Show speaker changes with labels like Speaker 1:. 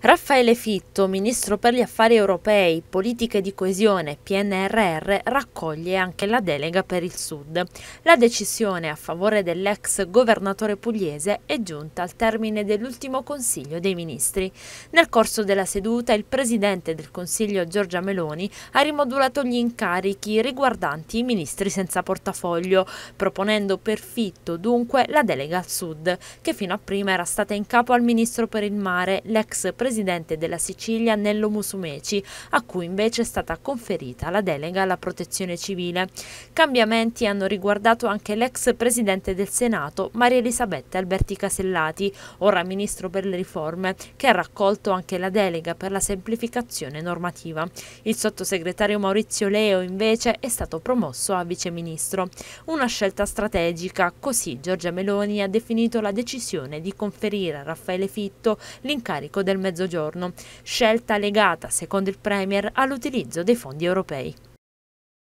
Speaker 1: Raffaele Fitto, ministro per gli affari europei, politiche di coesione, PNRR, raccoglie anche la delega per il Sud. La decisione a favore dell'ex governatore pugliese è giunta al termine dell'ultimo Consiglio dei Ministri. Nel corso della seduta il presidente del Consiglio Giorgia Meloni ha rimodulato gli incarichi riguardanti i ministri senza portafoglio, proponendo per Fitto dunque la delega al Sud, che fino a prima era stata in capo al ministro per il mare, l'ex presidente presidente della Sicilia Nello Musumeci, a cui invece è stata conferita la delega alla protezione civile. Cambiamenti hanno riguardato anche l'ex presidente del Senato Maria Elisabetta Alberti Casellati, ora ministro per le riforme, che ha raccolto anche la delega per la semplificazione normativa. Il sottosegretario Maurizio Leo invece è stato promosso a viceministro. Una scelta strategica, così Giorgia Meloni ha definito la decisione di conferire a Raffaele Fitto l'incarico del Mediterraneo Mezzogiorno, scelta legata, secondo il Premier, all'utilizzo dei fondi europei.